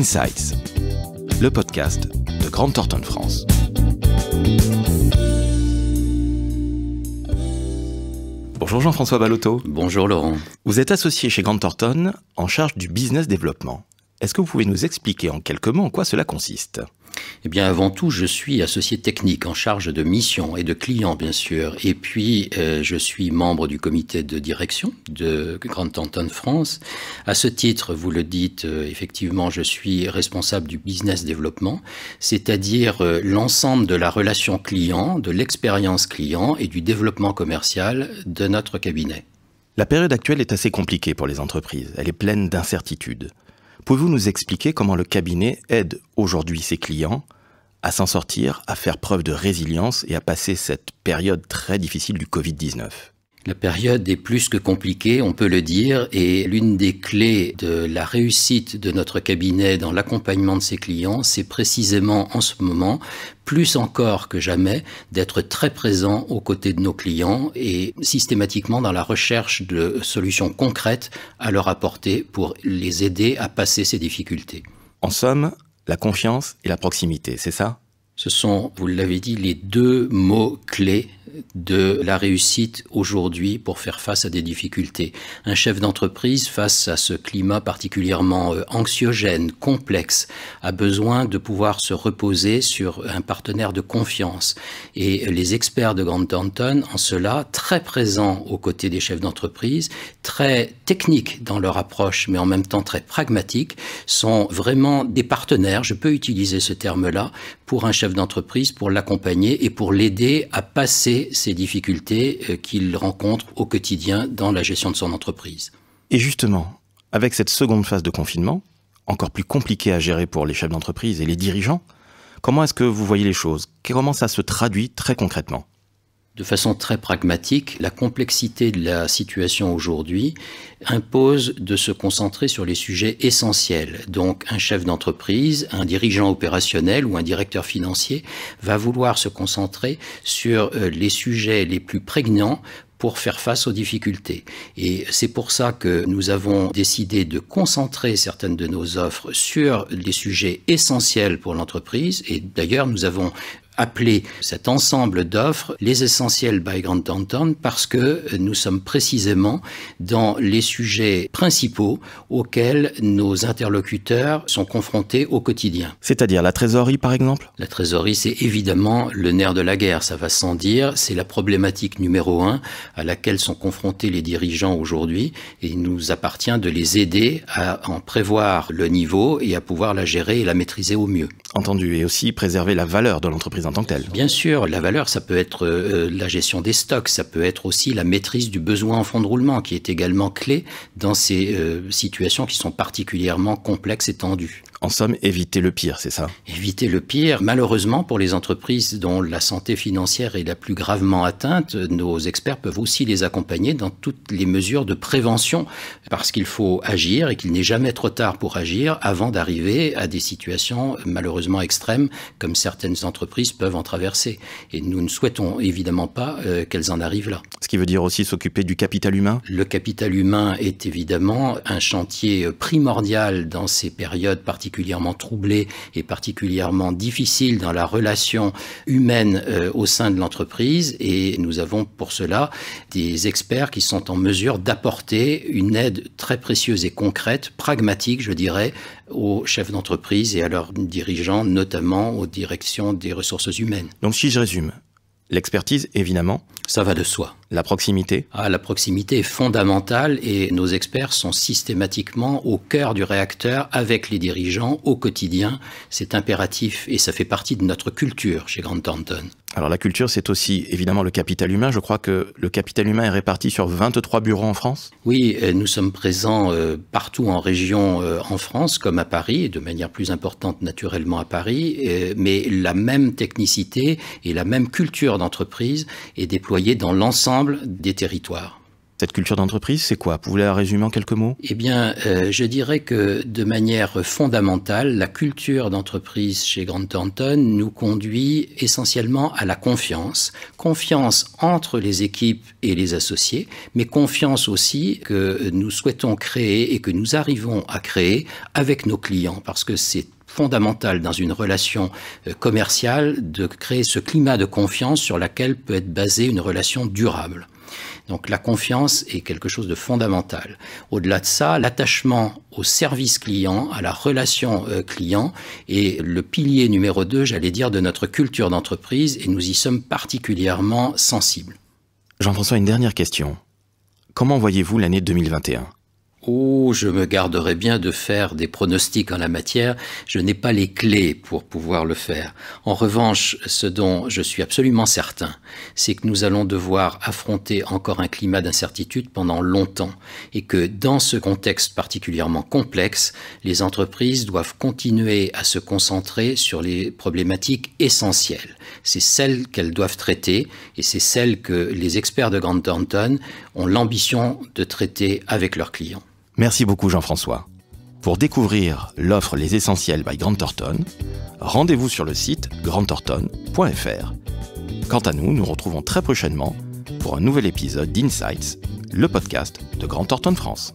Insights, le podcast de Grand Thornton France. Bonjour Jean-François Baloto. Bonjour Laurent. Vous êtes associé chez Grand Thornton en charge du business développement. Est-ce que vous pouvez nous expliquer en quelques mots en quoi cela consiste eh bien, avant tout, je suis associé technique en charge de missions et de clients, bien sûr. Et puis, euh, je suis membre du comité de direction de Grande Anton France. À ce titre, vous le dites, euh, effectivement, je suis responsable du business développement, c'est-à-dire euh, l'ensemble de la relation client, de l'expérience client et du développement commercial de notre cabinet. La période actuelle est assez compliquée pour les entreprises. Elle est pleine d'incertitudes. Pouvez-vous nous expliquer comment le cabinet aide aujourd'hui ses clients à s'en sortir, à faire preuve de résilience et à passer cette période très difficile du Covid-19 la période est plus que compliquée, on peut le dire, et l'une des clés de la réussite de notre cabinet dans l'accompagnement de ses clients, c'est précisément en ce moment, plus encore que jamais, d'être très présent aux côtés de nos clients et systématiquement dans la recherche de solutions concrètes à leur apporter pour les aider à passer ces difficultés. En somme, la confiance et la proximité, c'est ça Ce sont, vous l'avez dit, les deux mots clés de la réussite aujourd'hui pour faire face à des difficultés. Un chef d'entreprise face à ce climat particulièrement euh, anxiogène, complexe, a besoin de pouvoir se reposer sur un partenaire de confiance. Et les experts de Grant Thornton, en cela, très présents aux côtés des chefs d'entreprise, très techniques dans leur approche, mais en même temps très pragmatiques, sont vraiment des partenaires, je peux utiliser ce terme-là, pour un chef d'entreprise, pour l'accompagner et pour l'aider à passer ces difficultés euh, qu'il rencontre au quotidien dans la gestion de son entreprise. Et justement, avec cette seconde phase de confinement, encore plus compliquée à gérer pour les chefs d'entreprise et les dirigeants, comment est-ce que vous voyez les choses Comment ça se traduit très concrètement de façon très pragmatique, la complexité de la situation aujourd'hui impose de se concentrer sur les sujets essentiels. Donc un chef d'entreprise, un dirigeant opérationnel ou un directeur financier va vouloir se concentrer sur euh, les sujets les plus prégnants pour faire face aux difficultés. Et c'est pour ça que nous avons décidé de concentrer certaines de nos offres sur les sujets essentiels pour l'entreprise. Et d'ailleurs, nous avons appeler cet ensemble d'offres les essentiels by Grand Downtown parce que nous sommes précisément dans les sujets principaux auxquels nos interlocuteurs sont confrontés au quotidien. C'est-à-dire la trésorerie par exemple La trésorerie c'est évidemment le nerf de la guerre, ça va sans dire, c'est la problématique numéro un à laquelle sont confrontés les dirigeants aujourd'hui et il nous appartient de les aider à en prévoir le niveau et à pouvoir la gérer et la maîtriser au mieux entendu, et aussi préserver la valeur de l'entreprise en tant que telle. Bien sûr, la valeur, ça peut être euh, la gestion des stocks, ça peut être aussi la maîtrise du besoin en fonds de roulement, qui est également clé dans ces euh, situations qui sont particulièrement complexes et tendues en somme, éviter le pire, c'est ça Éviter le pire. Malheureusement, pour les entreprises dont la santé financière est la plus gravement atteinte, nos experts peuvent aussi les accompagner dans toutes les mesures de prévention, parce qu'il faut agir et qu'il n'est jamais trop tard pour agir avant d'arriver à des situations malheureusement extrêmes, comme certaines entreprises peuvent en traverser. Et nous ne souhaitons évidemment pas euh, qu'elles en arrivent là. Ce qui veut dire aussi s'occuper du capital humain Le capital humain est évidemment un chantier primordial dans ces périodes particulières particulièrement troublé et particulièrement difficile dans la relation humaine euh, au sein de l'entreprise. Et nous avons pour cela des experts qui sont en mesure d'apporter une aide très précieuse et concrète, pragmatique, je dirais, aux chefs d'entreprise et à leurs dirigeants, notamment aux directions des ressources humaines. Donc si je résume, L'expertise, évidemment. Ça va de soi. La proximité. Ah, la proximité est fondamentale et nos experts sont systématiquement au cœur du réacteur avec les dirigeants au quotidien. C'est impératif et ça fait partie de notre culture chez Grand Thornton. Alors la culture, c'est aussi évidemment le capital humain. Je crois que le capital humain est réparti sur 23 bureaux en France. Oui, nous sommes présents euh, partout en région euh, en France, comme à Paris, et de manière plus importante naturellement à Paris. Euh, mais la même technicité et la même culture d'entreprise est déployée dans l'ensemble des territoires. Cette culture d'entreprise, c'est quoi Vous voulez la résumer en quelques mots Eh bien, euh, je dirais que de manière fondamentale, la culture d'entreprise chez Grant Thornton nous conduit essentiellement à la confiance. Confiance entre les équipes et les associés, mais confiance aussi que nous souhaitons créer et que nous arrivons à créer avec nos clients, parce que c'est fondamental dans une relation euh, commerciale de créer ce climat de confiance sur laquelle peut être basée une relation durable. Donc la confiance est quelque chose de fondamental. Au-delà de ça, l'attachement au service client, à la relation euh, client est le pilier numéro 2, j'allais dire, de notre culture d'entreprise et nous y sommes particulièrement sensibles. Jean-François, une dernière question. Comment voyez-vous l'année 2021 Oh, je me garderais bien de faire des pronostics en la matière, je n'ai pas les clés pour pouvoir le faire. En revanche, ce dont je suis absolument certain, c'est que nous allons devoir affronter encore un climat d'incertitude pendant longtemps et que dans ce contexte particulièrement complexe, les entreprises doivent continuer à se concentrer sur les problématiques essentielles. C'est celles qu'elles doivent traiter et c'est celles que les experts de Grand Thornton ont l'ambition de traiter avec leurs clients. Merci beaucoup Jean-François. Pour découvrir l'offre Les Essentiels by Grand Thornton, rendez-vous sur le site grandthornton.fr. Quant à nous, nous retrouvons très prochainement pour un nouvel épisode d'Insights, le podcast de Grand Thornton France.